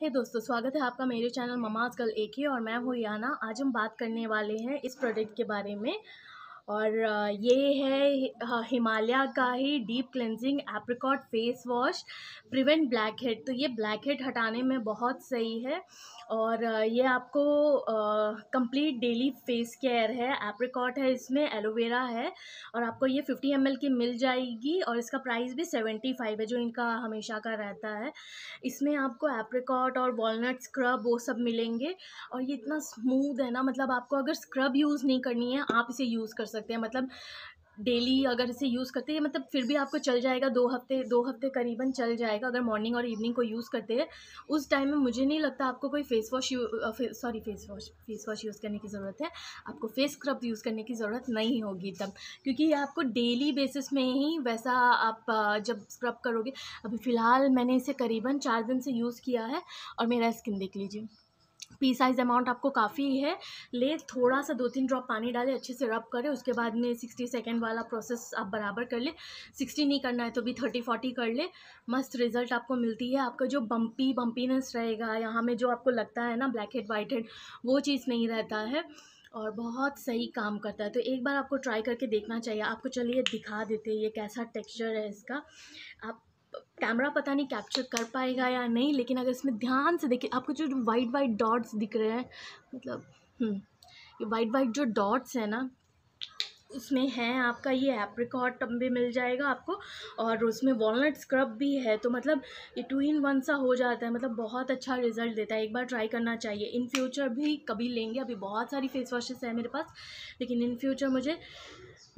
हे hey दोस्तों स्वागत है आपका मेरे चैनल ममाज कल एक ही और मैं हूँ याना आज हम बात करने वाले हैं इस प्रोडक्ट के बारे में और ये है हिमालय का ही deep cleansing apricot face wash prevent blackhead तो ये ब्लैक हेड हटाने में बहुत सही है और ये आपको कंप्लीट डेली फेस केयर है एप्रिकॉट है इसमें एलोवेरा है और आपको ये 50 एम की मिल जाएगी और इसका प्राइस भी 75 है जो इनका हमेशा का रहता है इसमें आपको एप्रिकॉट और वॉलट स्क्रब वो सब मिलेंगे और ये इतना स्मूद है ना मतलब आपको अगर स्क्रब यूज़ नहीं करनी है आप इसे यूज़ कर सकते सकते हैं मतलब डेली अगर इसे यूज़ करते हैं मतलब फिर भी आपको चल जाएगा दो हफ्ते दो हफ्ते करीबन चल जाएगा अगर मॉर्निंग और इवनिंग को यूज़ करते हैं उस टाइम में मुझे नहीं लगता आपको कोई फेस वॉश फे, sorry face wash face wash use करने की ज़रूरत है आपको फेस स्क्रब यूज़ करने की ज़रूरत नहीं होगी तब क्योंकि ये आपको डेली बेसिस में ही वैसा आप जब स्क्रब करोगे अभी फ़िलहाल मैंने इसे करीबन चार दिन से यूज़ किया है और मेरा स्किन देख लीजिए पी साइज अमाउंट आपको काफ़ी है ले थोड़ा सा दो तीन ड्रॉप पानी डाले अच्छे से रब करें उसके बाद में सिक्सटी सेकेंड वाला प्रोसेस आप बराबर कर ले सिक्सटी नहीं करना है तो भी थर्टी फोर्टी कर ले मस्त रिजल्ट आपको मिलती है आपका जो बम्पी बम्पीनेस रहेगा यहाँ में जो आपको लगता है ना ब्लैक हेड वाइट हेड वो चीज़ नहीं रहता है और बहुत सही काम करता है तो एक बार आपको ट्राई करके देखना चाहिए आपको चलिए दिखा देते हैं ये कैसा टेक्स्चर है इसका आप कैमरा पता नहीं कैप्चर कर पाएगा या नहीं लेकिन अगर इसमें ध्यान से देखिए आपको जो वाइट वाइट डॉट्स दिख रहे हैं मतलब हम्म, ये वाइट वाइट जो डॉट्स हैं ना उसमें है आपका ये एप्रिकॉट भी मिल जाएगा आपको और उसमें वॉलनट स्क्रब भी है तो मतलब ये टू इन वन सा हो जाता है मतलब बहुत अच्छा रिजल्ट देता है एक बार ट्राई करना चाहिए इन फ्यूचर भी कभी लेंगे अभी बहुत सारी फेस वॉशेस हैं मेरे पास लेकिन इन फ्यूचर मुझे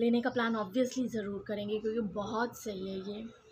लेने का प्लान ऑब्वियसली ज़रूर करेंगे क्योंकि बहुत सही है ये